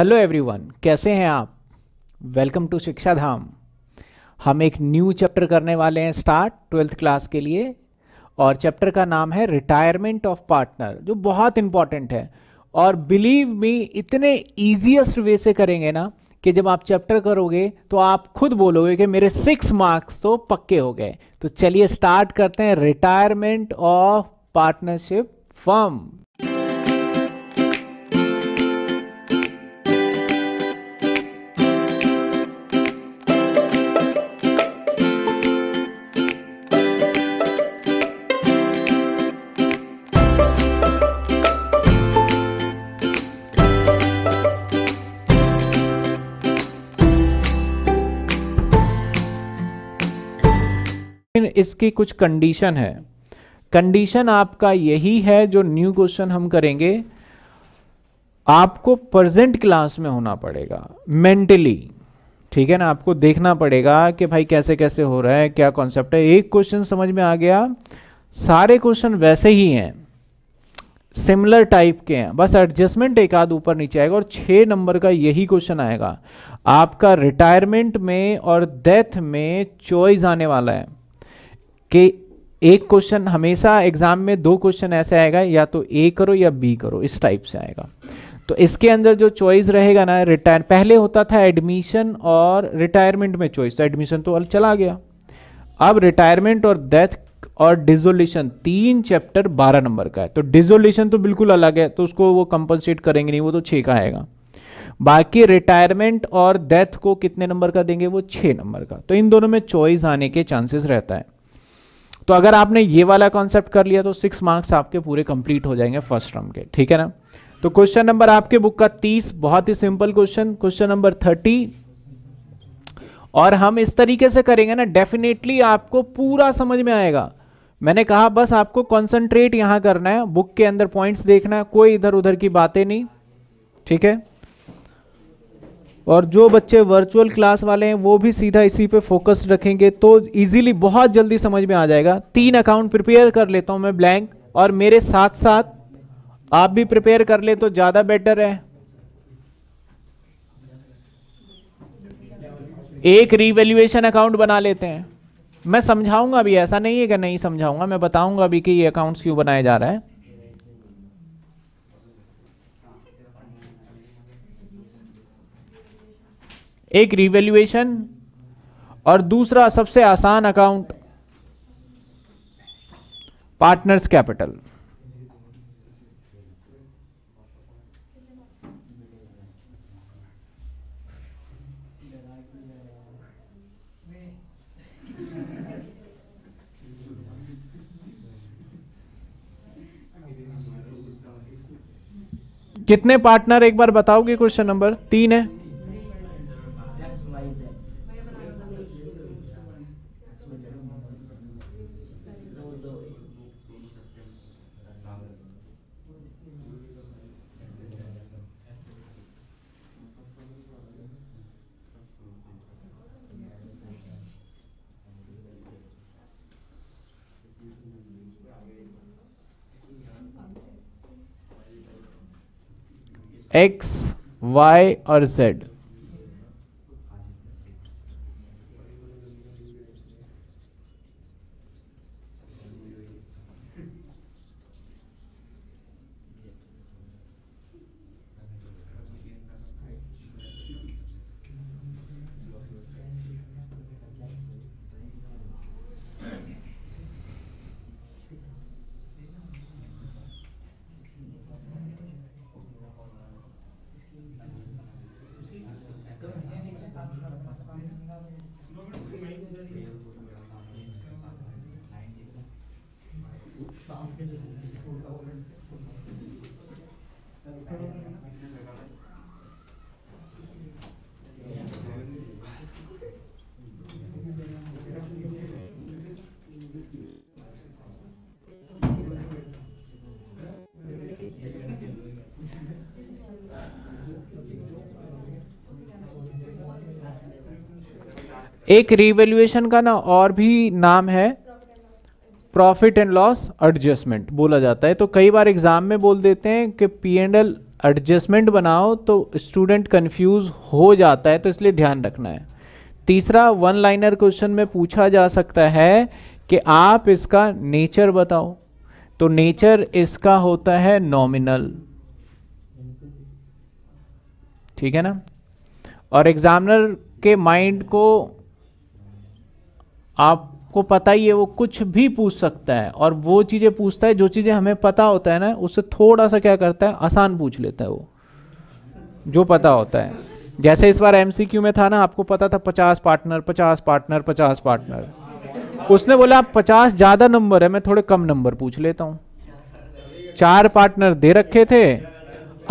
hello everyone कैसे हैं आप वेलकम टू शिक्षा धाम हम एक न्यू चैप्टर करने वाले हैं स्टार्ट ट्वेल्थ क्लास के लिए और चैप्टर का नाम है रिटायरमेंट ऑफ पार्टनर जो बहुत इंपॉर्टेंट है और बिलीव मी इतने ईजिएस्ट वे से करेंगे ना कि जब आप चैप्टर करोगे तो आप खुद बोलोगे कि मेरे सिक्स मार्क्स तो पक्के हो गए तो चलिए स्टार्ट करते हैं रिटायरमेंट ऑफ पार्टनरशिप फर्म इसकी कुछ कंडीशन है कंडीशन आपका यही है जो न्यू क्वेश्चन हम करेंगे आपको प्रेजेंट क्लास में होना पड़ेगा मेंटली ठीक है ना आपको देखना पड़ेगा कि भाई कैसे कैसे हो रहा है क्या कॉन्सेप्ट है एक क्वेश्चन समझ में आ गया सारे क्वेश्चन वैसे ही हैं सिमिलर टाइप के हैं बस एडजस्टमेंट एक आध ऊपर नीचे आएगा और छह नंबर का यही क्वेश्चन आएगा आपका रिटायरमेंट में और डेथ में चॉइस आने वाला है कि एक क्वेश्चन हमेशा एग्जाम में दो क्वेश्चन ऐसे आएगा या तो ए करो या बी करो इस टाइप से आएगा तो इसके अंदर जो चॉइस रहेगा ना रिटायर पहले होता था एडमिशन और रिटायरमेंट में चॉइस तो एडमिशन तो चला गया अब रिटायरमेंट और डेथ और डिजोल्यूशन तीन चैप्टर बारह नंबर का है तो डिजोल्यूशन तो बिल्कुल अलग है तो उसको वो कंपनसेट करेंगे नहीं वो तो छः का आएगा बाकी रिटायरमेंट और डेथ को कितने नंबर का देंगे वो छः नंबर का तो इन दोनों में चॉइस आने के चांसेस रहता है तो अगर आपने ये वाला कॉन्सेप्ट कर लिया तो सिक्स मार्क्स आपके पूरे कंप्लीट हो जाएंगे फर्स्ट टर्म के ठीक है ना तो क्वेश्चन नंबर आपके बुक का तीस बहुत ही simple question question number thirty और हम इस तरीके से करेंगे ना डेफिनेटली आपको पूरा समझ में आएगा मैंने कहा बस आपको कंसंट्रेट यहां करना है बुक के अंदर पॉइंट्स देखना है कोई इधर उधर की बातें नहीं ठीक है और जो बच्चे वर्चुअल क्लास वाले हैं वो भी सीधा इसी पे फोकस रखेंगे तो इजीली बहुत जल्दी समझ में आ जाएगा तीन अकाउंट प्रिपेयर कर लेता हूं मैं ब्लैंक और मेरे साथ साथ आप भी प्रिपेयर कर ले तो ज़्यादा बेटर है एक रिवेल्युएशन अकाउंट बना लेते हैं मैं समझाऊंगा भी ऐसा नहीं है कि नहीं समझाऊंगा मैं बताऊंगा अभी कि ये अकाउंट्स क्यों बनाया जा रहा है एक रिवेल्युएशन और दूसरा सबसे आसान अकाउंट पार्टनर्स कैपिटल कितने पार्टनर एक बार बताओगे क्वेश्चन नंबर तीन है एक्स वाई और जेड एक रिवेल्युएशन का ना और भी नाम है प्रॉफिट एंड लॉस एडजस्टमेंट बोला जाता है तो कई बार एग्जाम में बोल देते हैं कि पी एंड एल एडजस्टमेंट बनाओ तो स्टूडेंट कंफ्यूज हो जाता है तो इसलिए ध्यान रखना है तीसरा वन लाइनर क्वेश्चन में पूछा जा सकता है कि आप इसका नेचर बताओ तो नेचर इसका होता है नॉमिनल ठीक है ना और एग्जामिनर के माइंड को आपको पता ही है वो कुछ भी पूछ सकता है और वो चीज़ें पूछता है जो चीज़ें हमें पता होता है ना उससे थोड़ा सा क्या करता है आसान पूछ लेता है वो जो पता होता है जैसे इस बार एम में था ना आपको पता था पचास पार्टनर पचास पार्टनर पचास पार्टनर उसने बोला आप पचास ज़्यादा नंबर है मैं थोड़े कम नंबर पूछ लेता हूँ चार पार्टनर दे रखे थे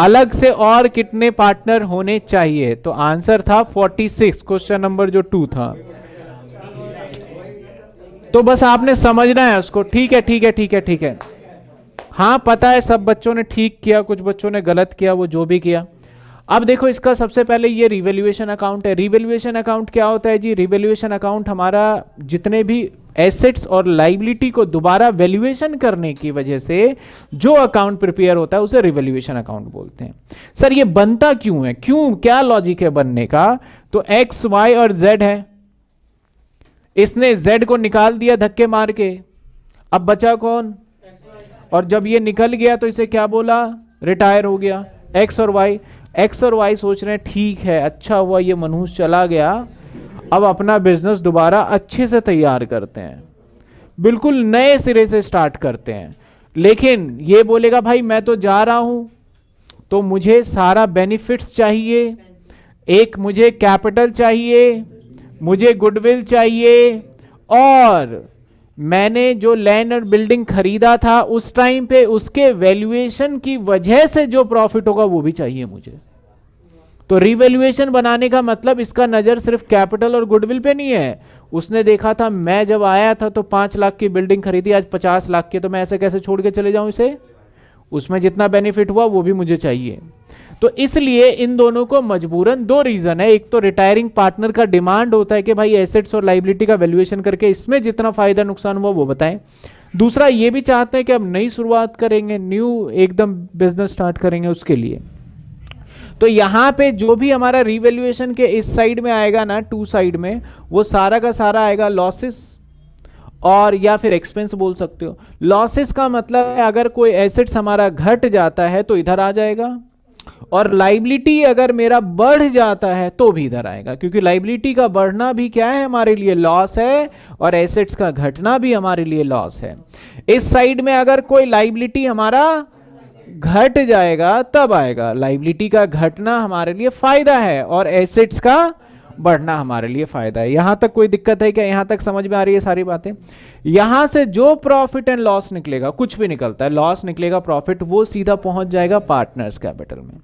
अलग से और कितने पार्टनर होने चाहिए तो आंसर था 46 क्वेश्चन नंबर जो टू था तो बस आपने समझना है उसको ठीक है ठीक है ठीक है ठीक है हाँ पता है सब बच्चों ने ठीक किया कुछ बच्चों ने गलत किया वो जो भी किया अब देखो इसका सबसे पहले ये रिवेल्युएशन अकाउंट है रिवेल्युएशन अकाउंट क्या होता है जी रिवेल्युएशन अकाउंट हमारा जितने भी एसेट्स और लाइबिलिटी को दोबारा वैल्यूएशन करने की वजह से जो अकाउंट प्रिपेयर होता है उसे रिवेल्युएशन अकाउंट बोलते हैं सर ये बनता क्यों है क्यों क्या लॉजिक है बनने का तो एक्स वाई और जेड है इसने Z को निकाल दिया धक्के मार के अब बचा कौन और जब ये निकल गया तो इसे क्या बोला रिटायर हो गया X और Y X और Y सोच रहे हैं ठीक है अच्छा हुआ ये मनहूस चला गया अब अपना बिजनेस दोबारा अच्छे से तैयार करते हैं बिल्कुल नए सिरे से स्टार्ट करते हैं लेकिन ये बोलेगा भाई मैं तो जा रहा हूं तो मुझे सारा बेनिफिट्स चाहिए एक मुझे कैपिटल चाहिए मुझे गुडविल चाहिए और मैंने जो लैंड और बिल्डिंग खरीदा था उस टाइम पे उसके वैल्यूएशन की वजह से जो प्रॉफिट होगा वो भी चाहिए मुझे तो रिवेल्युएशन बनाने का मतलब इसका नज़र सिर्फ कैपिटल और गुडविल पे नहीं है उसने देखा था मैं जब आया था तो पांच लाख की बिल्डिंग खरीदी आज पचास लाख की तो मैं ऐसे कैसे छोड़ के चले जाऊं इसे उसमें जितना बेनिफिट हुआ वो भी मुझे चाहिए तो इसलिए इन दोनों को मजबूरन दो रीजन है एक तो रिटायरिंग पार्टनर का डिमांड होता है कि भाई एसेट्स और लाइबिलिटी का वैल्यूएशन करके इसमें जितना फायदा नुकसान हुआ वो बताएं दूसरा ये भी चाहते हैं कि अब नई शुरुआत करेंगे न्यू एकदम बिजनेस स्टार्ट करेंगे उसके लिए तो यहाँ पे जो भी हमारा रिवेल्यूएशन के इस साइड में आएगा ना टू साइड में वो सारा का सारा आएगा लॉसेस और या फिर एक्सपेंस बोल सकते हो लॉसेस का मतलब है अगर कोई एसेट्स हमारा घट जाता है तो इधर आ जाएगा और लाइबिलिटी अगर मेरा बढ़ जाता है तो भी इधर आएगा क्योंकि लाइबिलिटी का बढ़ना भी क्या है हमारे लिए लॉस है और एसेट्स का घटना भी हमारे लिए लॉस है इस साइड में अगर कोई लाइबिलिटी हमारा घट जाएगा तब आएगा लाइबिलिटी का घटना हमारे लिए फायदा है और एसेट्स का बढ़ना हमारे लिए फायदा है यहां तक कोई दिक्कत है क्या यहां तक समझ में आ रही है सारी बातें यहां से जो प्रॉफिट एंड लॉस निकलेगा कुछ भी निकलता है लॉस निकलेगा प्रॉफिट वो सीधा पहुंच जाएगा पार्टनर्स कैपिटल में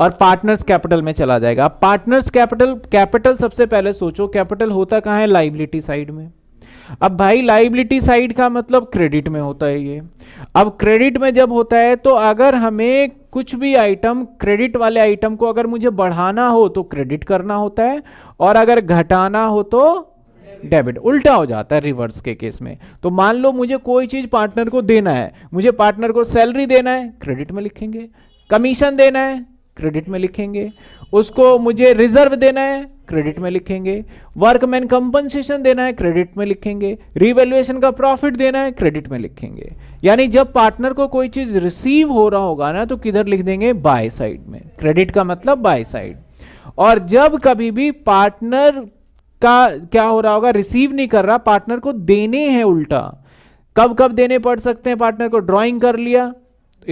और पार्टनर्स कैपिटल में चला जाएगा पार्टनर्स कैपिटल कैपिटल सबसे पहले सोचो कैपिटल होता कहां है लाइबिलिटी साइड में अब भाई लाइबिलिटी साइड का मतलब क्रेडिट में होता है ये अब क्रेडिट में जब होता है तो अगर हमें कुछ भी आइटम क्रेडिट वाले आइटम को अगर मुझे बढ़ाना हो तो क्रेडिट करना होता है और अगर घटाना हो तो डेबिट उल्टा हो जाता है रिवर्स के केस में तो मान लो मुझे कोई चीज़ पार्टनर को देना है मुझे पार्टनर को सैलरी देना है क्रेडिट में लिखेंगे कमीशन देना है क्रेडिट में लिखेंगे उसको मुझे रिजर्व देना है क्रेडिट में लिखेंगे वर्कमैन कंपनसेशन देना है क्रेडिट में लिखेंगे रिवेल्युएशन का प्रॉफिट देना है क्रेडिट में लिखेंगे यानी जब पार्टनर को कोई चीज रिसीव हो रहा होगा ना तो किधर लिख देंगे बाय साइड में क्रेडिट का मतलब बाय साइड और जब कभी भी पार्टनर का क्या हो रहा होगा रिसीव नहीं कर रहा पार्टनर को देने हैं उल्टा कब कब देने पड़ सकते हैं पार्टनर को ड्राइंग कर लिया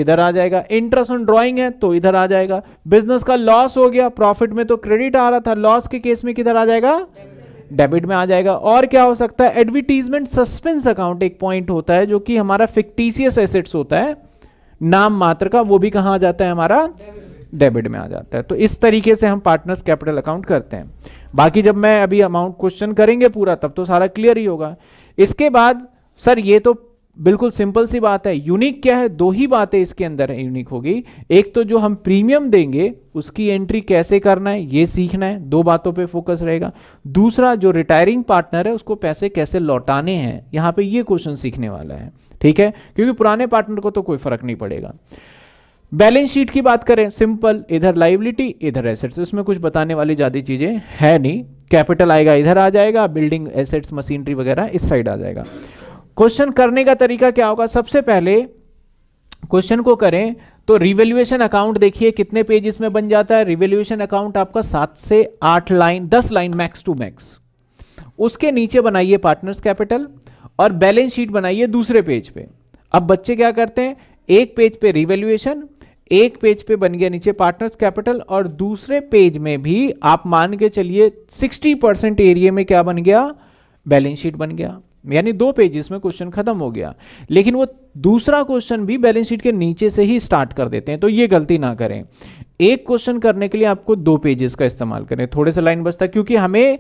इधर आ जाएगा इंटरेस्ट ऑन ड्राइंग है तो इधर आ जाएगा बिजनेस का लॉस हो गया प्रॉफिट में तो क्रेडिट आ रहा था लॉस के केस में किधर आ जाएगा डेबिट में आ जाएगा और क्या हो सकता है एडवर्टीजमेंट सस्पेंस अकाउंट एक पॉइंट होता है जो कि हमारा फिक्टीसियस एसेट्स होता है नाम मात्र का वो भी कहा जाता है हमारा डेबिट में आ जाता है तो इस तरीके से हम पार्टनर्स कैपिटल अकाउंट करते हैं बाकी जब मैं अभी अमाउंट क्वेश्चन करेंगे पूरा तब तो सारा क्लियर ही होगा इसके बाद सर ये तो बिल्कुल सिंपल सी बात है यूनिक क्या है दो ही बातें इसके अंदर है यूनिक होगी एक तो जो हम प्रीमियम देंगे उसकी एंट्री कैसे करना है ये सीखना है दो बातों पे फोकस रहेगा दूसरा जो रिटायरिंग पार्टनर है उसको पैसे कैसे लौटाने हैं यहां पे ये क्वेश्चन सीखने वाला है ठीक है क्योंकि पुराने पार्टनर को तो कोई फर्क नहीं पड़ेगा बैलेंस शीट की बात करें सिंपल इधर लाइबिलिटी इधर एसेट्स इसमें कुछ बताने वाली ज़्यादा चीज़ें है नहीं कैपिटल आएगा इधर आ जाएगा बिल्डिंग एसेट्स मशीनरी वगैरह इस साइड आ जाएगा क्वेश्चन करने का तरीका क्या होगा सबसे पहले क्वेश्चन को करें तो रिवेल्युएशन अकाउंट देखिए कितने पेज इसमें बन जाता है रिवेल्युएशन अकाउंट आपका सात से आठ लाइन दस लाइन मैक्स टू मैक्स उसके नीचे बनाइए पार्टनर्स कैपिटल और बैलेंस शीट बनाइए दूसरे पेज पे अब बच्चे क्या करते हैं एक पेज पे रिवेल्युएशन एक पेज पे बन गया नीचे पार्टनर्स कैपिटल और दूसरे पेज में भी आप मान के चलिए 60 परसेंट एरिया में क्या बन गया बैलेंस शीट बन गया यानी दो पेजेस में क्वेश्चन खत्म हो गया लेकिन वो दूसरा क्वेश्चन भी बैलेंस शीट के नीचे से ही स्टार्ट कर देते हैं तो ये गलती ना करें एक क्वेश्चन करने के लिए आपको दो पेजेस का इस्तेमाल करें थोड़े से लाइन बचता क्योंकि हमें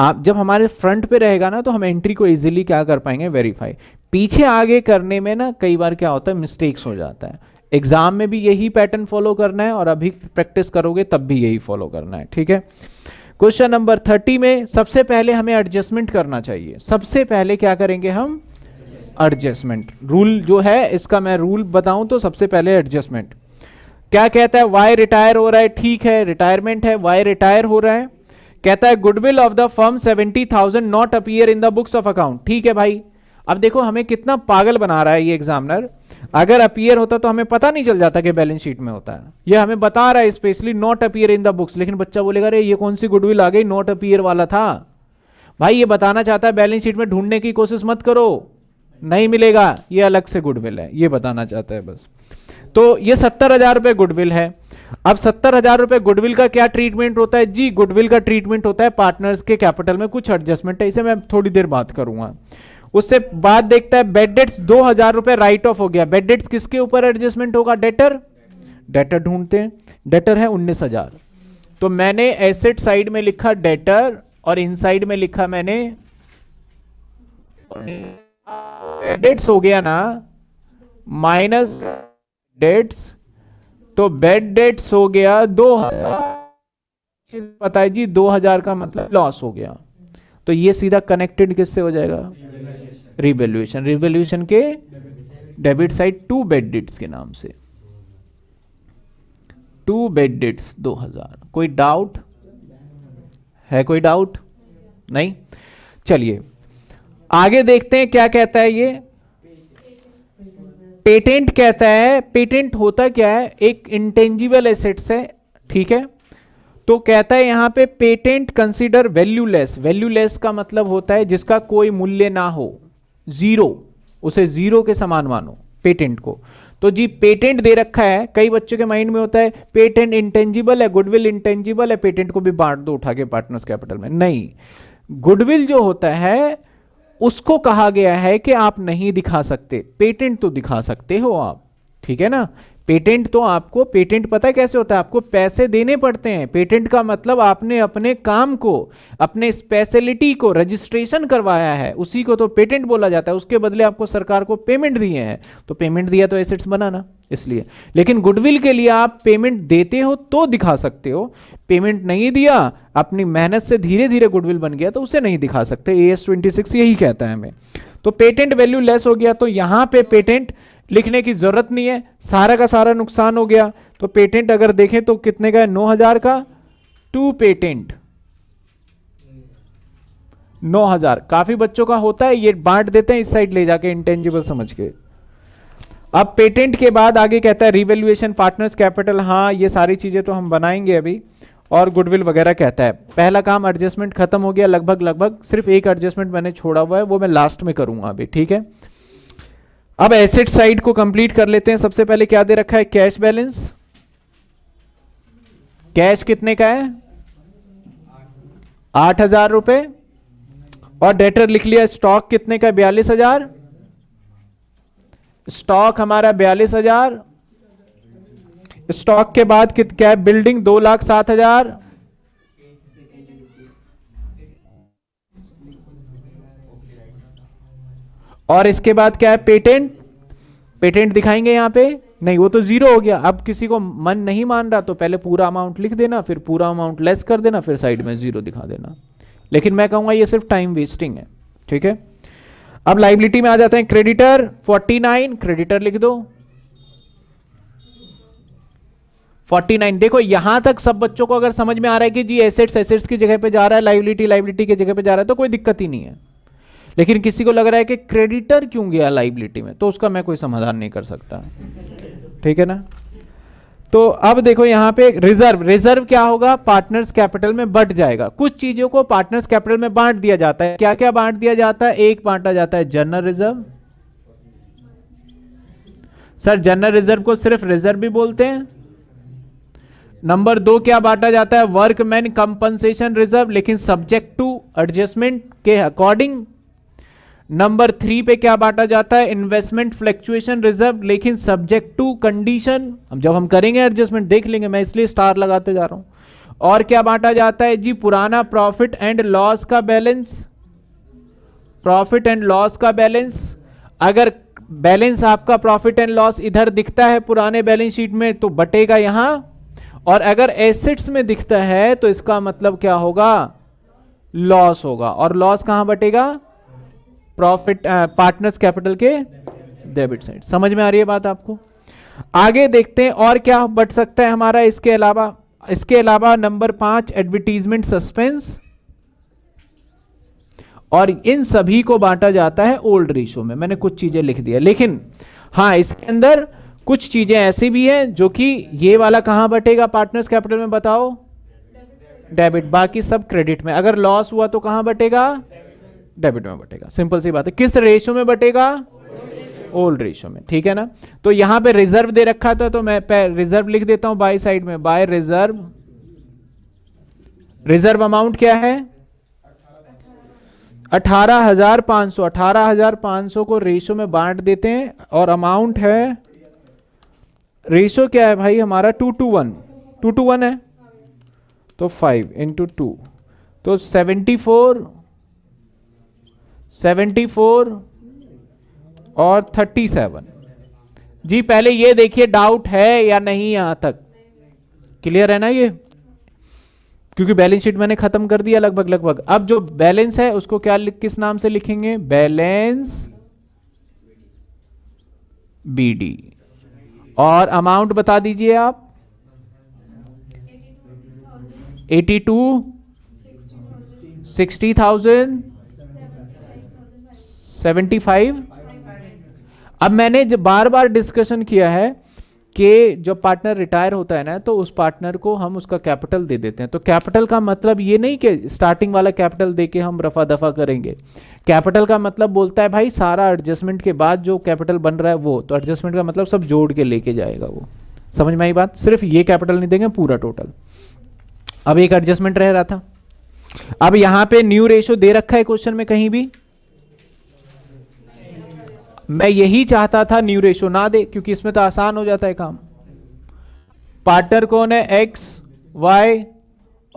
आप जब हमारे फ्रंट पे रहेगा ना तो हम एंट्री को इजीली क्या कर पाएंगे वेरीफाई पीछे आगे करने में ना कई बार क्या होता है मिस्टेक्स हो जाता है एग्जाम में भी यही पैटर्न फॉलो करना है और अभी प्रैक्टिस करोगे तब भी यही फॉलो करना है ठीक है क्वेश्चन नंबर थर्टी में सबसे पहले हमें एडजस्टमेंट करना चाहिए सबसे पहले क्या करेंगे हम एडजस्टमेंट रूल जो है इसका मैं रूल बताऊं तो सबसे पहले एडजस्टमेंट क्या कहता है वाई रिटायर हो रहा है ठीक है रिटायरमेंट है वाई रिटायर हो रहा है कहता है goodwill of the firm seventy thousand not appear in the books of account ठीक है भाई अब देखो हमें कितना पागल बना रहा है ये एग्जामिनर अगर अपियर होता तो हमें पता नहीं चल जाता कि बैलेंस शीट में होता है ये हमें बता रहा है specially not appear in the books लेकिन बच्चा बोलेगा अरे ये कौन सी गुडविल आ गई नॉट अपियर वाला था भाई ये बताना चाहता है बैलेंस शीट में ढूंढने की कोशिश मत करो नहीं मिलेगा ये अलग से गुडविल है ये बताना चाहता है बस तो ये सत्तर हजार रुपये गुडविल है अब सत्तर हजार रुपये गुडविल का क्या ट्रीटमेंट होता है जी गुडविल का ट्रीटमेंट होता है पार्टनर्स के कैपिटल में कुछ एडजस्टमेंट है इसे मैं थोड़ी देर बात करूंगा उससे बाद देखता है बेड डेट्स दो हजार रुपए राइट ऑफ हो गया बेड डेट्स किसके ऊपर एडजस्टमेंट होगा डेटर डेटर ढूंढते हैं डेटर है उन्नीस हजार तो मैंने एसेट साइड में लिखा डेटर और इन साइड में लिखा मैंने डेट्स हो गया ना माइनस डेट्स तो बेड डेट्स हो गया दो हजार पता है जी दो हजार का मतलब लॉस हो गया तो ये सीधा कनेक्टेड किससे हो जाएगा रिवेल्यूशन रिवेल्यूशन के डेबिट साइड टू बेड के नाम से टू बेड डेट्स 2000 कोई डाउट है कोई डाउट नहीं चलिए आगे देखते हैं क्या कहता है ये पेटेंट कहता है पेटेंट होता क्या है एक इंटेंजिबल एसेट्स है ठीक है तो कहता है यहां पे पेटेंट कंसीडर वैल्यूलेस वैल्यूलेस का मतलब होता है जिसका कोई मूल्य ना हो ज़ीरो उसे ज़ीरो के समान मानो पेटेंट को तो जी पेटेंट दे रखा है कई बच्चों के माइंड में होता है पेटेंट इंटेंजिबल है गुडविल इंटेंजिबल है पेटेंट को भी बांट दो उठा के पार्टनर्स कैपिटल में नहीं गुडविल जो होता है उसको कहा गया है कि आप नहीं दिखा सकते पेटेंट तो दिखा सकते हो आप ठीक है ना पेटेंट तो आपको पेटेंट पता है कैसे होता है आपको पैसे देने पड़ते हैं पेटेंट का मतलब आपने अपने काम को अपने स्पेशलिटी को रजिस्ट्रेशन करवाया है उसी को तो पेटेंट बोला जाता है उसके बदले आपको सरकार को पेमेंट दिए हैं तो पेमेंट दिया तो एसेट्स बनाना इसलिए लेकिन गुडविल के लिए आप पेमेंट देते हो तो दिखा सकते हो पेमेंट नहीं दिया अपनी मेहनत से धीरे धीरे गुडविल बन गया तो उसे नहीं दिखा सकते ए एस ट्वेंटी सिक्स यही कहता है हमें तो पेटेंट वैल्यू लेस हो गया तो यहां पे पेटेंट लिखने की जरूरत नहीं है सारा का सारा नुकसान हो गया तो पेटेंट अगर देखें तो कितने का है नौ हजार का टू पेटेंट नौ हजार काफी बच्चों का होता है ये बांट देते हैं इस साइड ले जाके इंटेंजिबल समझ के अब पेटेंट के बाद आगे कहता है रिवेल्युएशन पार्टनर्स कैपिटल हाँ ये सारी चीजें तो हम बनाएंगे अभी और गुडविल वगैरह कहता है पहला काम एडजस्टमेंट खत्म हो गया लगभग लगभग सिर्फ एक एडजस्टमेंट मैंने छोड़ा हुआ है वो मैं लास्ट में करूंगा अभी ठीक है अब एसेट साइड को कंप्लीट कर लेते हैं सबसे पहले क्या दे रखा है कैश बैलेंस कैश कितने का है आठ हजार रुपए और डेटर लिख लिया स्टॉक कितने का बयालीस हजार स्टॉक हमारा बयालीस हजार स्टॉक के बाद क्या बिल्डिंग दो लाख सात हजार और इसके बाद क्या है पेटेंट पेटेंट दिखाएंगे यहाँ पे नहीं वो तो जीरो हो गया अब किसी को मन नहीं मान रहा तो पहले पूरा अमाउंट लिख देना फिर पूरा अमाउंट लेस कर देना फिर साइड में जीरो दिखा देना लेकिन मैं कहूंगा ये सिर्फ टाइम वेस्टिंग है ठीक है अब लाइबिलिटी में आ जाते हैं क्रेडिटर 49 क्रेडिटर लिख दो 49 देखो यहां तक सब बच्चों को अगर समझ में आ रहा है कि जी एसेट्स एसेट्स की जगह पे जा रहा है लाइबिलिटी लाइबिलिटी की जगह पे जा रहा है तो कोई दिक्कत ही नहीं है लेकिन किसी को लग रहा है कि क्रेडिटर क्यों गया लाइबिलिटी में तो उसका मैं कोई समाधान नहीं कर सकता ठीक है ना तो अब देखो यहां पे रिजर्व रिजर्व क्या होगा पार्टनर्स कैपिटल में बट जाएगा कुछ चीजों को पार्टनर्स कैपिटल में बांट दिया जाता है क्या क्या बांट दिया जाता है एक बांटा जाता है general reserve sir general reserve को सिर्फ रिजर्व भी बोलते हैं नंबर दो क्या बांटा जाता है वर्कमैन कंपनसेशन रिजर्व लेकिन सब्जेक्ट टू एडजस्टमेंट के अकॉर्डिंग नंबर थ्री पे क्या बांटा जाता है इन्वेस्टमेंट फ्लक्चुएशन रिजर्व लेकिन सब्जेक्ट टू कंडीशन हम जब हम करेंगे एडजस्टमेंट देख लेंगे मैं इसलिए स्टार लगाते जा रहा हूं और क्या बांटा जाता है जी पुराना प्रॉफिट एंड लॉस का बैलेंस प्रॉफिट एंड लॉस का बैलेंस अगर बैलेंस आपका प्रॉफिट एंड लॉस इधर दिखता है पुराने बैलेंस शीट में तो बटेगा यहां और अगर एसेट्स में दिखता है तो इसका मतलब क्या होगा लॉस होगा और लॉस कहां बटेगा प्रॉफिट पार्टनर्स कैपिटल के डेबिट साइड समझ में आ रही है बात आपको आगे देखते हैं और क्या बढ़ सकता है हमारा इसके अलावा इसके अलावा नंबर पांच एडवर्टीजमेंट सस्पेंस और इन सभी को बांटा जाता है ओल्ड रेशो में मैंने कुछ चीजें लिख दिया लेकिन हाँ इसके अंदर कुछ चीजें ऐसी भी हैं जो कि ये वाला कहां बटेगा पार्टनर्स कैपिटल में बताओ डेबिट बाकी सब क्रेडिट में अगर लॉस हुआ तो कहां बटेगा डेबिट में बटेगा सिंपल सी बात है किस रेशो में बटेगा ओल्ड रेशो में ठीक है ना तो यहां पे रिजर्व दे रखा था तो मैं रिजर्व लिख देता हूं बाय साइड में बाय रिजर्व रिजर्व अमाउंट क्या है अठारह हजार पांच सौ अठारह हजार पांच सौ को रेशो में बांट देते हैं और अमाउंट है रेशो क्या है भाई हमारा two two one two two one है तो फाइव इंटू टू तो सेवेंटी फोर सेवेंटी फोर और थर्टी सेवन जी पहले ये देखिए डाउट है या नहीं यहां तक क्लियर है ना ये क्योंकि बैलेंस शीट मैंने खत्म कर दिया लगभग लगभग अब जो बैलेंस है उसको क्या किस नाम से लिखेंगे बैलेंस बीडी और अमाउंट बता दीजिए आप eighty two sixty thousand seventy five अब मैंने जब बार बार डिस्कशन किया है कि जब पार्टनर रिटायर होता है ना तो उस पार्टनर को हम उसका कैपिटल दे देते हैं तो कैपिटल का मतलब ये नहीं कि स्टार्टिंग वाला कैपिटल दे के हम रफा दफा करेंगे कैपिटल का मतलब बोलता है भाई सारा एडजस्टमेंट के बाद जो कैपिटल बन रहा है वो तो एडजस्टमेंट का मतलब सब जोड़ के लेके जाएगा वो समझ में आई बात सिर्फ ये कैपिटल नहीं देंगे पूरा टोटल अब एक एडजस्टमेंट रह रहा था अब यहाँ पे न्यू रेशो दे रखा है क्वेश्चन में कहीं भी मैं यही चाहता था न्यू रेशो ना दे क्योंकि इसमें तो आसान हो जाता है काम पार्टनर कौन है एक्स वाई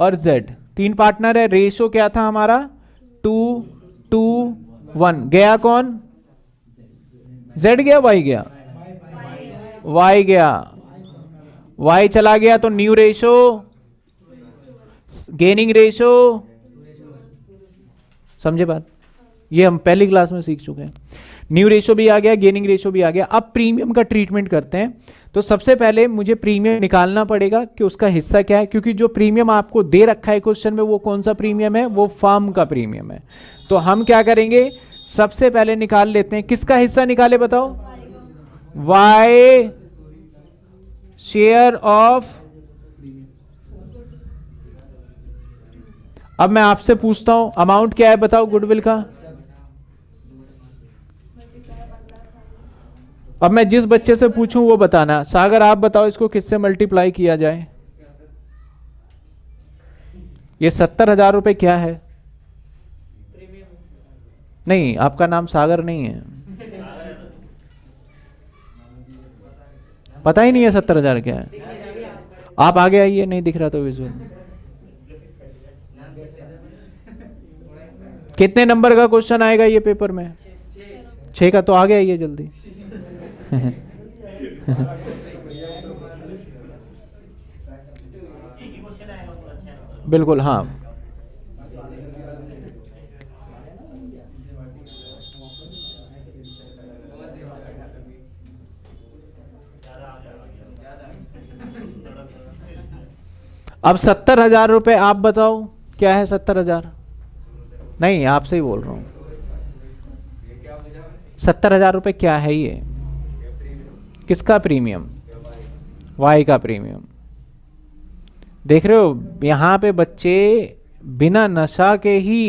और जेड तीन पार्टनर है रेशो क्या था हमारा टू टू वन गया कौन जेड गया वाई गया वाई गया वाई चला गया तो न्यू रेशो गेनिंग रेशो समझे बात ये हम पहली क्लास में सीख चुके हैं न्यू रेशो भी आ गया गेनिंग रेशो भी आ गया अब प्रीमियम का ट्रीटमेंट करते हैं तो सबसे पहले मुझे प्रीमियम निकालना पड़ेगा कि उसका हिस्सा क्या है क्योंकि जो प्रीमियम आपको दे रखा है क्वेश्चन में वो कौन सा प्रीमियम है वो फार्म का प्रीमियम है तो हम क्या करेंगे सबसे पहले निकाल लेते हैं किसका हिस्सा निकाले बताओ वाई शेयर ऑफ अब मैं आपसे पूछता हूं अमाउंट क्या है बताओ गुडविल का अब मैं जिस बच्चे से पूछूं वो बताना सागर आप बताओ इसको किससे मल्टीप्लाई किया जाए ये सत्तर हजार रुपये क्या है नहीं आपका नाम सागर नहीं है पता ही नहीं है सत्तर हजार क्या है आप आगे आइए नहीं दिख रहा तो विजुअल कितने नंबर का क्वेश्चन आएगा ये पेपर में छह का तो आगे आइए जल्दी बिल्कुल हाँ अब सत्तर हजार रुपये आप बताओ क्या है सत्तर हजार नहीं आपसे ही बोल रहा हूँ सत्तर हजार रुपये क्या है ये किसका प्रीमियम वाई का प्रीमियम देख रहे हो यहाँ पे बच्चे बिना नशा के ही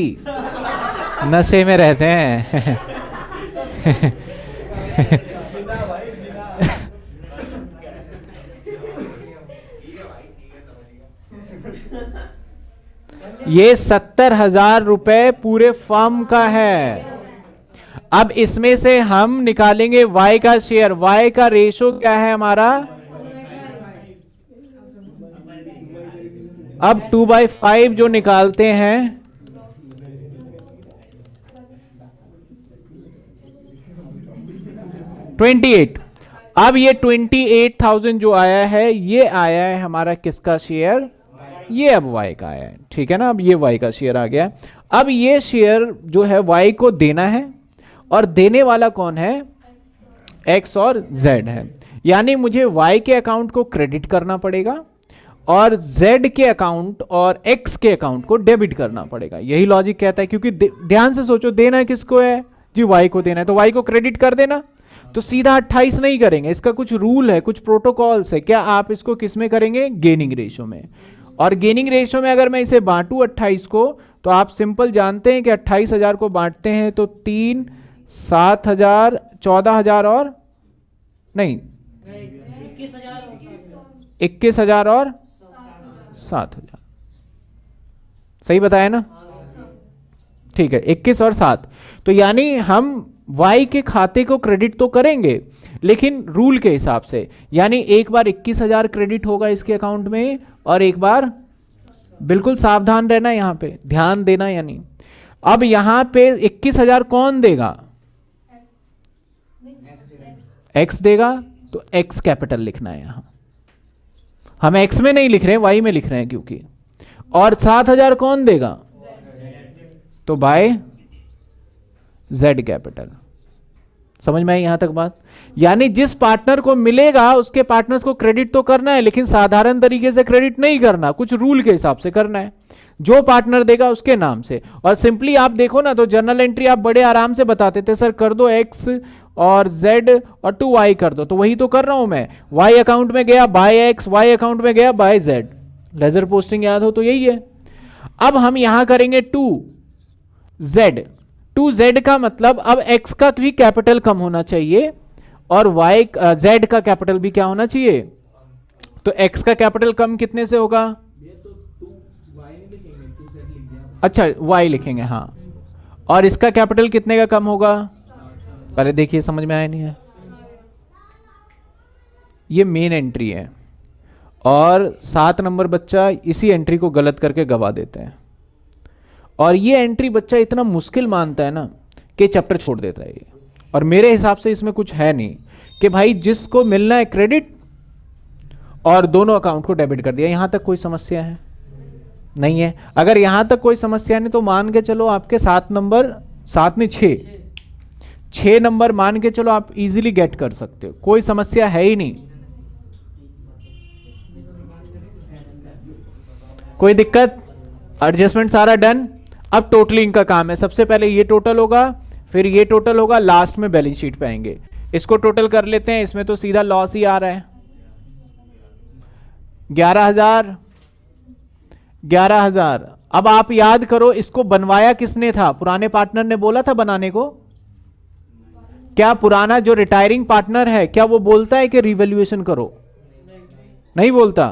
नशे में रहते हैं ये सत्तर हजार रुपए पूरे फॉर्म का है अब इसमें से हम निकालेंगे y का शेयर y का रेशो क्या है हमारा अब टू बाई फाइव जो निकालते हैं ट्वेंटी एट अब ये ट्वेंटी एट थाउजेंड जो आया है ये आया है हमारा किसका शेयर ये अब y का आया है ठीक है ना अब ये y का शेयर आ गया अब ये शेयर जो है y को देना है और देने वाला कौन है एक्स और जेड है यानी मुझे वाई के अकाउंट को क्रेडिट करना पड़ेगा और Z के अकाउंट और X के अकाउंट को डेबिट करना पड़ेगा यही लॉजिक कहता है क्योंकि ध्यान से सोचो देना है किसको है जी Y को देना है तो Y को क्रेडिट कर देना तो सीधा 28 नहीं करेंगे इसका कुछ रूल है कुछ प्रोटोकॉल्स है क्या आप इसको किस में करेंगे गेनिंग रेशो में और गेनिंग रेशो में अगर मैं इसे बांटू 28 को तो आप सिंपल जानते हैं कि 28,000 को बांटते हैं तो तीन सात हजार चौदह हजार और नहीं इक्कीस हजार और सात हजार सही बताया ना ठीक है इक्कीस और सात तो यानी हम वाई के खाते को क्रेडिट तो करेंगे लेकिन रूल के हिसाब से यानी एक बार इक्कीस हजार क्रेडिट होगा इसके अकाउंट में और एक बार बिल्कुल सावधान रहना यहां पे ध्यान देना यानी अब यहां पे इक्कीस हजार कौन देगा x देगा तो x कैपिटल लिखना है यहां हम x में नहीं लिख रहे हैं y में लिख रहे हैं क्योंकि और सात हजार कौन देगा तो बाय z कैपिटल समझ में आई यहां तक बात यानी जिस पार्टनर को मिलेगा उसके पार्टनर्स को क्रेडिट तो करना है लेकिन साधारण तरीके से क्रेडिट नहीं करना कुछ रूल के हिसाब से करना है जो पार्टनर देगा उसके नाम से और सिंपली आप देखो ना तो जर्नल एंट्री आप बड़े आराम से बताते थे सर कर दो एक्स और z और टू वाई कर दो तो वही तो कर रहा हूं मैं y अकाउंट में गया बाय एक्स y अकाउंट में गया बाय z लेजर पोस्टिंग याद हो तो यही है अब हम यहां करेंगे टू z टू जेड का मतलब अब x का भी कैपिटल कम होना चाहिए और y z का कैपिटल भी क्या होना चाहिए तो x का कैपिटल कम कितने से होगा अच्छा y लिखेंगे हाँ और इसका कैपिटल कितने का कम होगा पहले देखिए समझ में आया नहीं है ये मेन एंट्री है और सात नंबर बच्चा इसी एंट्री को गलत करके गवा देते हैं और ये एंट्री बच्चा इतना मुश्किल मानता है ना कि चैप्टर छोड़ देता है और मेरे हिसाब से इसमें कुछ है नहीं कि भाई जिसको मिलना है क्रेडिट और दोनों अकाउंट को डेबिट कर दिया यहां तक कोई समस्या है नहीं है अगर यहां तक कोई समस्या नहीं तो मान के चलो आपके सात नंबर सात नहीं छे छः नंबर मान के चलो आप इजीली गेट कर सकते हो कोई समस्या है ही नहीं कोई दिक्कत एडजस्टमेंट सारा डन अब टोटलिंग का काम है सबसे पहले ये टोटल होगा फिर ये टोटल होगा लास्ट में बैलेंस शीट पे आएंगे इसको टोटल कर लेते हैं इसमें तो सीधा लॉस ही आ रहा है ग्यारह हजार ग्यारह हजार अब आप याद करो इसको बनवाया किसने था पुराने पार्टनर ने बोला था बनाने को क्या पुराना जो रिटायरिंग पार्टनर है क्या वो बोलता है कि रिवेल्युएशन करो नहीं बोलता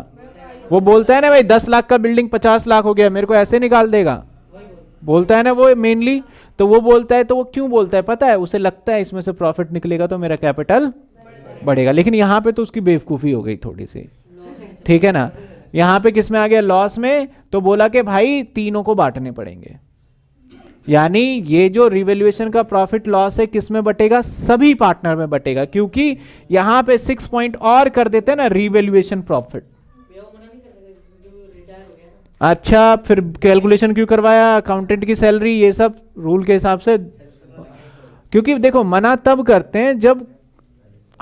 वो बोलता है ना भाई दस लाख का बिल्डिंग पचास लाख हो गया मेरे को ऐसे निकाल देगा बोलता है ना वो मेनली तो वो बोलता है तो वो क्यों बोलता है पता है उसे लगता है इसमें से प्रॉफिट निकलेगा तो मेरा कैपिटल बढ़ेगा लेकिन यहां पे तो उसकी बेवकूफ़ी हो गई थोड़ी सी ठीक है ना यहाँ पे किसमें आ गया लॉस में तो बोला कि भाई तीनों को बांटने पड़ेंगे यानी ये जो रिवेल्युएशन का प्रॉफिट लॉस है किस में बटेगा सभी पार्टनर में बटेगा क्योंकि यहां पे सिक्स पॉइंट और कर देते हैं ना रिवेल्युएशन प्रॉफिट अच्छा फिर कैलकुलेशन क्यों करवाया अकाउंटेंट की सैलरी ये सब रूल के हिसाब से क्योंकि देखो मना तब करते हैं जब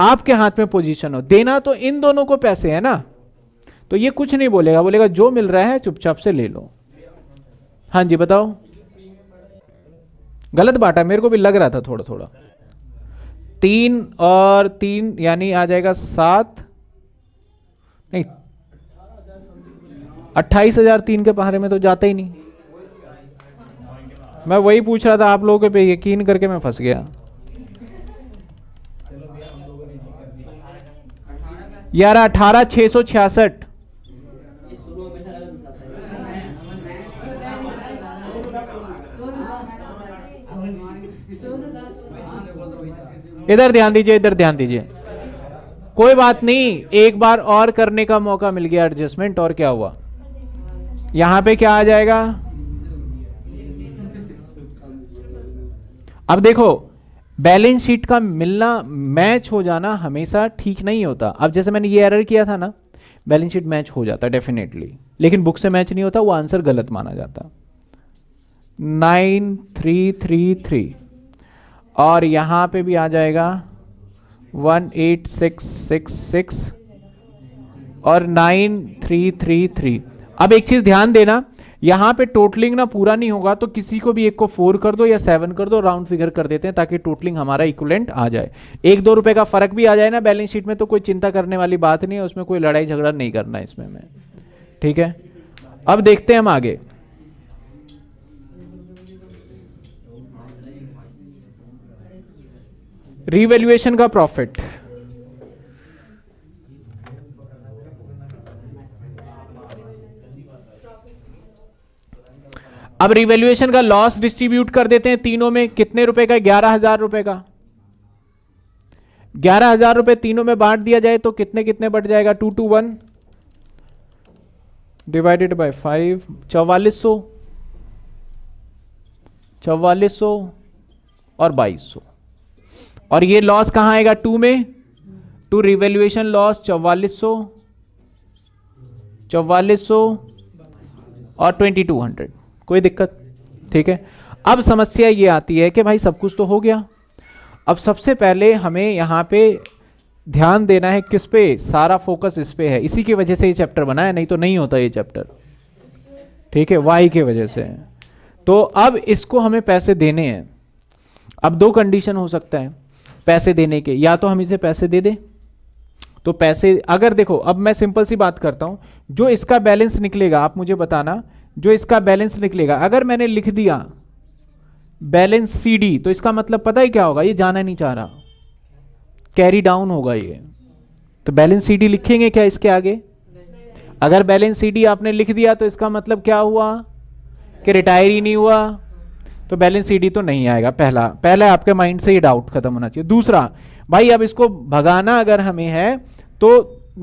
आपके हाथ में पोजीशन हो देना तो इन दोनों को पैसे है ना तो ये कुछ नहीं बोलेगा बोलेगा जो मिल रहा है चुपचाप से ले लो हाँ जी बताओ गलत है मेरे को भी लग रहा था थोड़ा थोड़ा तीन और तीन यानी आ जाएगा सात नहीं अट्ठाईस हजार तीन के पहाड़े में तो जाते ही नहीं मैं वही पूछ रहा था आप लोगों के पे यकीन करके मैं फंस गया यार अठारह छह सौ छियासठ इधर ध्यान दीजिए इधर ध्यान दीजिए कोई बात नहीं एक बार और करने का मौका मिल गया एडजस्टमेंट और क्या हुआ यहां पे क्या आ जाएगा अब देखो बैलेंस शीट का मिलना मैच हो जाना हमेशा ठीक नहीं होता अब जैसे मैंने ये एरर किया था ना बैलेंस शीट मैच हो जाता डेफिनेटली लेकिन बुक से मैच नहीं होता वो आंसर गलत माना जाता नाइन थ्री थ्री थ्री और यहाँ पे भी आ जाएगा one eight six six six और नाइन थ्री थ्री थ्री अब एक चीज़ ध्यान देना यहाँ पे टोटलिंग ना पूरा नहीं होगा तो किसी को भी एक को फोर कर दो या सेवन कर दो राउंड फिगर कर देते हैं ताकि टोटलिंग हमारा इक्वलेंट आ जाए एक दो रुपए का फर्क भी आ जाए ना बैलेंस शीट में तो कोई चिंता करने वाली बात नहीं है उसमें कोई लड़ाई झगड़ा नहीं करना इसमें मैं ठीक है अब देखते हैं हम आगे रिवेल्युएशन का प्रॉफिट अब रिवेल्युएशन का लॉस डिस्ट्रीब्यूट कर देते हैं तीनों में कितने रुपए का ग्यारह हजार रुपए का ग्यारह हजार रुपए तीनों में बांट दिया जाए तो कितने कितने बढ़ जाएगा two two one divided by five चौवालीस सौ चौवालीस सौ और बाईस सौ और ये लॉस कहाँ आएगा टू में टू रिवेल्युएशन लॉस चौवालीस सौ चौवालीस सौ और ट्वेंटी टू हंड्रेड कोई दिक्कत ठीक है अब समस्या ये आती है कि भाई सब कुछ तो हो गया अब सबसे पहले हमें यहाँ पे ध्यान देना है किस पे सारा फोकस इस पे है इसी की वजह से ये चैप्टर बना है नहीं तो नहीं होता ये चैप्टर ठीक है वाई की वजह से तो अब इसको हमें पैसे देने हैं अब दो कंडीशन हो सकता है पैसे देने के या तो हम इसे पैसे दे दें तो पैसे अगर देखो अब मैं सिंपल सी बात करता हूँ जो इसका बैलेंस निकलेगा आप मुझे बताना जो इसका बैलेंस निकलेगा अगर मैंने लिख दिया बैलेंस सी डी तो इसका मतलब पता ही क्या होगा ये जाना नहीं चाह रहा कैरी डाउन होगा ये तो बैलेंस सी डी लिखेंगे क्या इसके आगे अगर बैलेंस सी डी आपने लिख दिया तो इसका मतलब क्या हुआ कि रिटायर ही नहीं हुआ तो बैलेंस ईडी तो नहीं आएगा पहला पहला आपके माइंड से ही डाउट खत्म होना चाहिए दूसरा भाई अब इसको भगाना अगर हमें है तो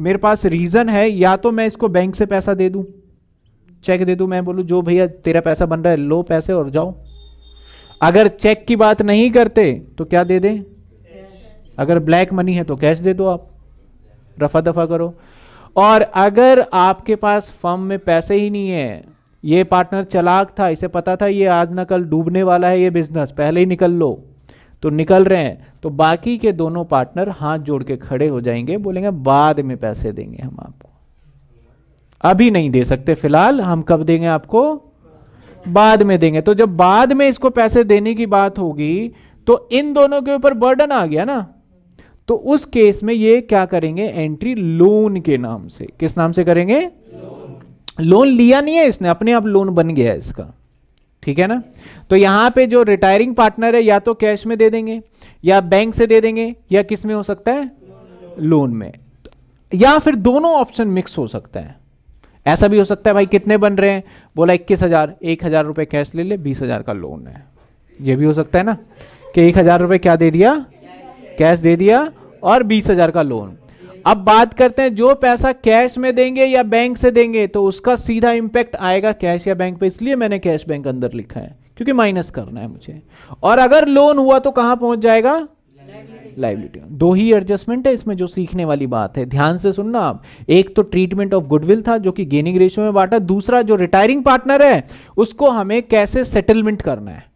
मेरे पास रीजन है या तो मैं इसको बैंक से पैसा दे दूं चेक दे दूं मैं बोलूं जो भैया तेरा पैसा बन रहा है लो पैसे और जाओ अगर चेक की बात नहीं करते तो क्या दे दें अगर ब्लैक मनी है तो कैश दे दो आप रफा दफा करो और अगर आपके पास फर्म में पैसे ही नहीं है ये पार्टनर चलाक था इसे पता था ये आज ना कल डूबने वाला है ये बिजनेस पहले ही निकल लो तो निकल रहे हैं तो बाकी के दोनों पार्टनर हाथ जोड़ के खड़े हो जाएंगे बोलेंगे बाद में पैसे देंगे हम आपको अभी नहीं दे सकते फिलहाल हम कब देंगे आपको बाद में देंगे तो जब बाद में इसको पैसे देने की बात होगी तो इन दोनों के ऊपर बर्डन आ गया ना तो उस केस में ये क्या करेंगे एंट्री लोन के नाम से किस नाम से करेंगे लोन लिया नहीं है इसने अपने आप लोन बन गया इसका ठीक है ना तो यहां पे जो रिटायरिंग पार्टनर है या तो कैश में दे देंगे या बैंक से दे देंगे या किस में हो सकता है लोन में या फिर दोनों ऑप्शन मिक्स हो सकता है ऐसा भी हो सकता है भाई कितने बन रहे हैं बोला इक्कीस हजार एक हजार रुपए कैश ले ले बीस हजार का लोन है ये भी हो सकता है ना कि एक हजार रुपये क्या दे दिया कैश दे दिया और बीस हजार का लोन अब बात करते हैं जो पैसा कैश में देंगे या बैंक से देंगे तो उसका सीधा इंपैक्ट आएगा कैश या बैंक पे इसलिए मैंने कैश बैंक अंदर लिखा है क्योंकि माइनस करना है मुझे और अगर लोन हुआ तो कहां पहुंच जाएगा लाइबिलिटी दो ही एडजस्टमेंट है इसमें जो सीखने वाली बात है ध्यान से सुनना आप एक तो ट्रीटमेंट ऑफ गुडविल था जो कि गेनिंग रेशियो में बांटा दूसरा जो रिटायरिंग पार्टनर है उसको हमें कैसे सेटलमेंट करना है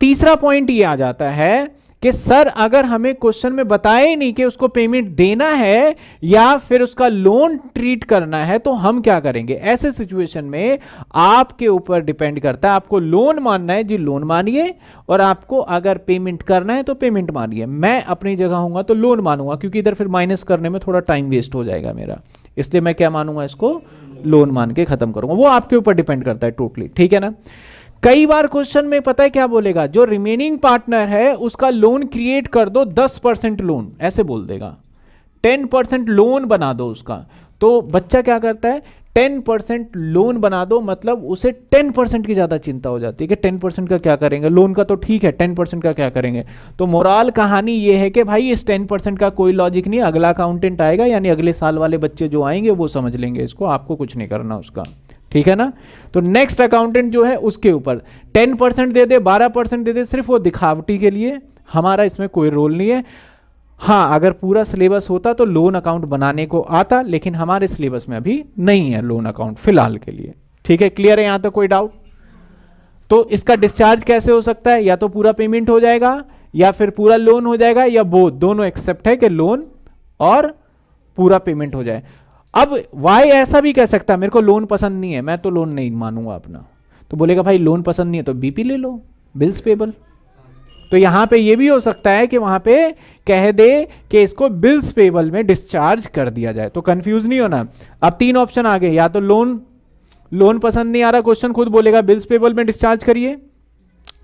तीसरा पॉइंट ये आ जाता है कि सर अगर हमें क्वेश्चन में बताया ही नहीं कि उसको पेमेंट देना है या फिर उसका लोन ट्रीट करना है तो हम क्या करेंगे ऐसे सिचुएशन में आपके ऊपर डिपेंड करता है आपको लोन मानना है जी लोन मानिए और आपको अगर पेमेंट करना है तो पेमेंट मानिए मैं अपनी जगह हूँ तो लोन मानूंगा क्योंकि इधर फिर माइनस करने में थोड़ा टाइम वेस्ट हो जाएगा मेरा इसलिए मैं क्या मानूंगा इसको लोन मान के खत्म करूंगा वो आपके ऊपर डिपेंड करता है टोटली ठीक है ना कई बार क्वेश्चन में पता है क्या बोलेगा जो रिमेनिंग पार्टनर है उसका लोन क्रिएट कर दो दस परसेंट लोन ऐसे बोल देगा टेन परसेंट लोन बना दो उसका तो बच्चा क्या करता है टेन परसेंट लोन बना दो मतलब उसे टेन परसेंट की ज़्यादा चिंता हो जाती है कि टेन परसेंट का क्या करेंगे लोन का तो ठीक है टेन परसेंट का क्या करेंगे तो मोराल कहानी ये है कि भाई इस टेन परसेंट का कोई लॉजिक नहीं अगला अकाउंटेंट आएगा यानी अगले साल वाले बच्चे जो आएंगे वो समझ लेंगे इसको आपको कुछ नहीं करना उसका ठीक है ना तो नेक्स्ट अकाउंटेंट जो है उसके ऊपर टेन परसेंट दे दे बारह परसेंट दे दे सिर्फ वो दिखावटी के लिए हमारा इसमें कोई रोल नहीं है हाँ अगर पूरा सिलेबस होता तो लोन अकाउंट बनाने को आता लेकिन हमारे सिलेबस में अभी नहीं है लोन अकाउंट फिलहाल के लिए ठीक है क्लियर है यहां तक तो कोई डाउट तो इसका डिस्चार्ज कैसे हो सकता है या तो पूरा पेमेंट हो जाएगा या फिर पूरा लोन हो जाएगा या बोध दोनों एक्सेप्ट है कि लोन और पूरा पेमेंट हो जाए अब वाई ऐसा भी कह सकता है मेरे को लोन पसंद नहीं है मैं तो लोन नहीं मानूंगा अपना तो बोलेगा भाई लोन पसंद नहीं है तो बीपी ले लो बिल्स पेबल तो यहां पे ये भी हो सकता है कि वहां पे कह दे कि इसको बिल्स पेबल में डिस्चार्ज कर दिया जाए तो कंफ्यूज नहीं होना अब तीन ऑप्शन आ गए या तो लोन लोन पसंद नहीं आ रहा क्वेश्चन खुद बोलेगा बिल्स पेबल में डिस्चार्ज करिए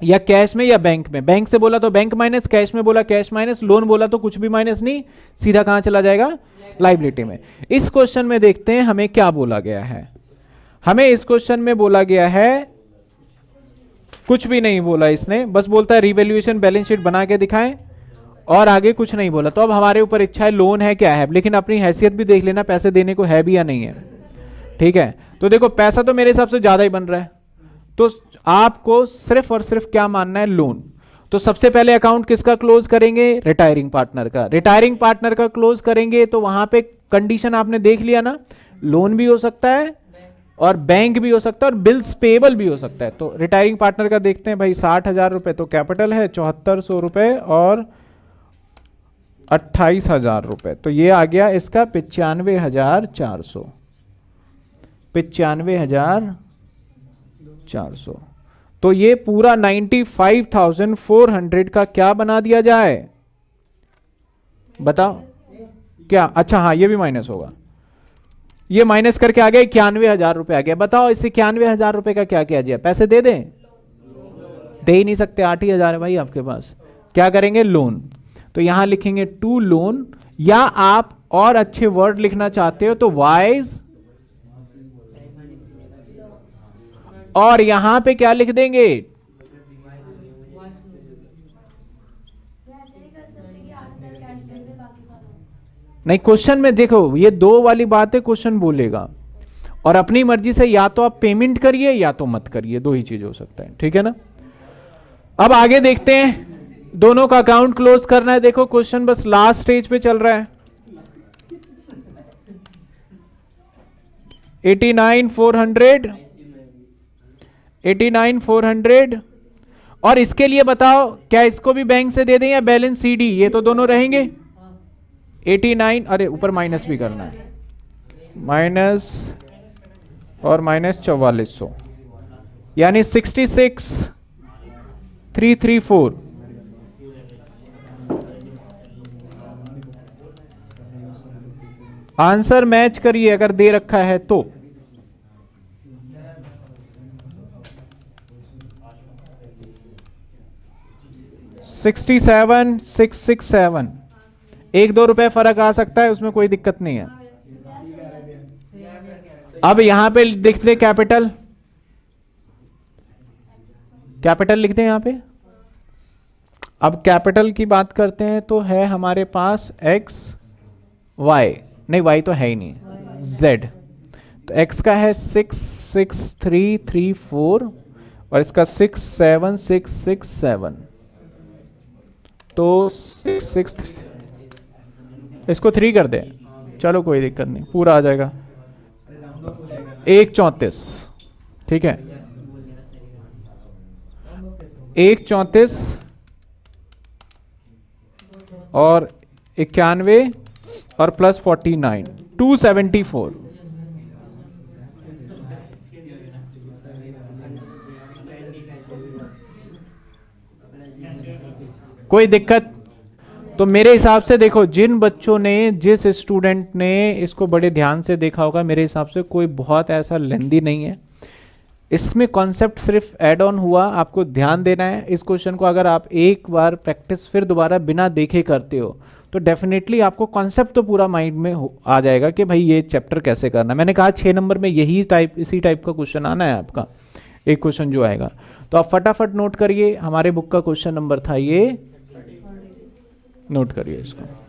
या कैश में या बैंक में बैंक से बोला तो बैंक माइनस कैश में बोला कैश माइनस लोन बोला तो कुछ भी माइनस नहीं सीधा कहां चला जाएगा लाइबिलिटी में इस क्वेश्चन में देखते हैं हमें क्या बोला गया है हमें इस क्वेश्चन में बोला गया है कुछ भी नहीं बोला इसने बस बोलता है रिवेल्यूएशन बैलेंस शीट बना के दिखाएं और आगे कुछ नहीं बोला तो अब हमारे ऊपर इच्छा है लोन है क्या है लेकिन अपनी हैसियत भी देख लेना पैसे देने को है भी या नहीं है ठीक है तो देखो पैसा तो मेरे हिसाब से ज्यादा ही बन रहा है तो आपको सिर्फ और सिर्फ क्या मानना है लोन तो सबसे पहले अकाउंट किसका क्लोज करेंगे रिटायरिंग पार्टनर का रिटायरिंग पार्टनर का क्लोज करेंगे तो वहां पे कंडीशन आपने देख लिया ना लोन भी हो सकता है और बैंक भी हो सकता है और बिल्स पेबल भी हो सकता है तो रिटायरिंग पार्टनर का देखते हैं भाई साठ हजार रुपए तो कैपिटल है चौहत्तर सौ रुपए और अट्ठाईस हजार रुपए तो ये आ गया इसका पिचानवे हजार चार सौ पिचानवे हजार चार सौ तो ये पूरा 95,400 का क्या बना दिया जाए बताओ क्या अच्छा हाँ ये भी माइनस होगा ये माइनस करके आ गया इक्यानवे हजार रुपए आ गया बताओ इसे इक्यानवे हजार रुपए का क्या किया जाए पैसे दे दें दे ही नहीं सकते आठ ही हजार है भाई आपके पास क्या करेंगे लोन तो यहां लिखेंगे टू लोन या आप और अच्छे वर्ड लिखना चाहते हो तो वाइज और यहां पे क्या लिख देंगे नहीं क्वेश्चन में देखो ये दो वाली बात है क्वेश्चन बोलेगा और अपनी मर्जी से या तो आप पेमेंट करिए या तो मत करिए दो ही चीज हो सकता है ठीक है ना अब आगे देखते हैं दोनों का अकाउंट क्लोज करना है देखो क्वेश्चन बस लास्ट स्टेज पे चल रहा है 89 400 एटी नाइन फोर हंड्रेड और इसके लिए बताओ क्या इसको भी बैंक से दे दें या बैलेंस सीडी ये तो दोनों रहेंगे एटी नाइन अरे ऊपर माइनस भी करना है माइनस और माइनस चौवालीस सौ यानी sixty six three three four answer match करिए अगर दे रखा है तो sixty seven six six seven एक दो रुपए फर्क आ सकता है उसमें कोई दिक्कत नहीं है अब यहां पे लिख दे कैपिटल कैपिटल लिख दे यहां पे अब कैपिटल की बात करते हैं तो है हमारे पास एक्स वाई नहीं वाई तो है ही नहीं जेड तो एक्स का है six six three three four और इसका six seven six six seven तो सिक्स सिक्स इसको थ्री कर दे चलो कोई दिक्कत नहीं पूरा आ जाएगा एक चौंतीस ठीक है एक चौंतीस और इक्यानवे और plus forty nine two seventy four कोई दिक्कत तो मेरे हिसाब से देखो जिन बच्चों ने जिस स्टूडेंट ने इसको बड़े ध्यान से देखा होगा मेरे हिसाब से कोई बहुत ऐसा लेंदी नहीं है इसमें कॉन्सेप्ट सिर्फ एड ऑन हुआ आपको ध्यान देना है इस क्वेश्चन को अगर आप एक बार प्रैक्टिस फिर दोबारा बिना देखे करते हो तो डेफिनेटली आपको कॉन्सेप्ट तो पूरा माइंड में हो आ जाएगा कि भाई ये चैप्टर कैसे करना मैंने कहा छः नंबर में यही टाइप इसी टाइप का क्वेश्चन आना है आपका एक क्वेश्चन जो आएगा तो आप फटाफट नोट करिए हमारे बुक का क्वेश्चन नंबर था ये नोट करिए इसको